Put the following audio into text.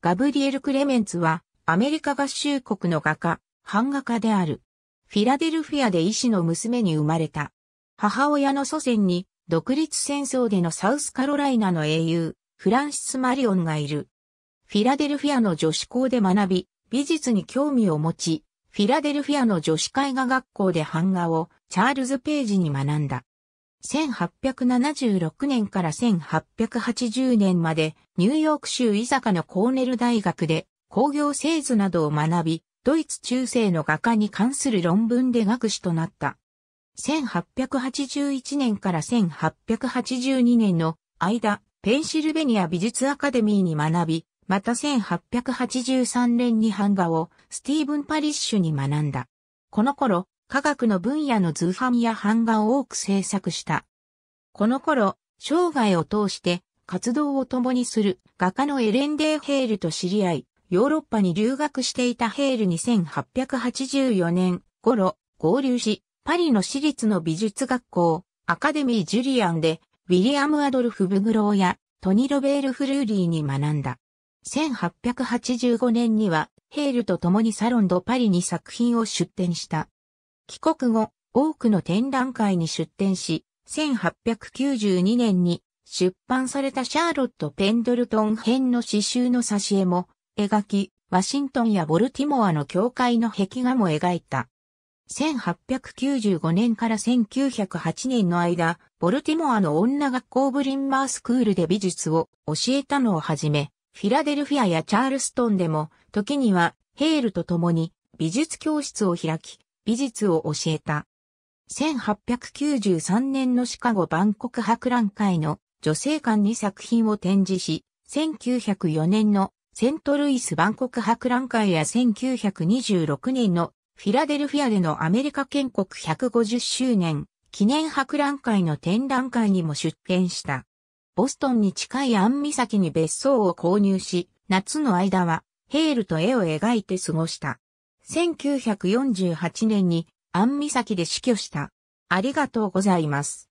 ガブリエル・クレメンツは、アメリカ合衆国の画家、版画家である。フィラデルフィアで医師の娘に生まれた。母親の祖先に、独立戦争でのサウスカロライナの英雄、フランシス・マリオンがいる。フィラデルフィアの女子校で学び、美術に興味を持ち、フィラデルフィアの女子絵画学校で版画をチャールズ・ページに学んだ。1876年から1880年までニューヨーク州伊坂のコーネル大学で工業製図などを学び、ドイツ中世の画家に関する論文で学士となった。1881年から1882年の間、ペンシルベニア美術アカデミーに学び、また1883年に版画をスティーブン・パリッシュに学んだ。この頃、科学の分野の図版や版画を多く制作した。この頃、生涯を通して活動を共にする画家のエレン・デー・ヘールと知り合い、ヨーロッパに留学していたヘールに1 8 8 4年頃合流し、パリの私立の美術学校、アカデミー・ジュリアンで、ウィリアム・アドルフ・ブグローやトニ・ロベール・フルーリーに学んだ。1885年には、ヘールと共にサロンド・パリに作品を出展した。帰国後、多くの展覧会に出展し、1892年に出版されたシャーロット・ペンドルトン編の詩集の挿絵も描き、ワシントンやボルティモアの教会の壁画も描いた。1895年から1908年の間、ボルティモアの女学校ブリンマースクールで美術を教えたのをはじめ、フィラデルフィアやチャールストンでも、時にはヘールと共に美術教室を開き、美術を教えた。1893年のシカゴ万国博覧会の女性館に作品を展示し、1904年のセントルイス万国博覧会や1926年のフィラデルフィアでのアメリカ建国150周年記念博覧会の展覧会にも出展した。ボストンに近いアンキに別荘を購入し、夏の間はヘールと絵を描いて過ごした。1948年に安美崎で死去した。ありがとうございます。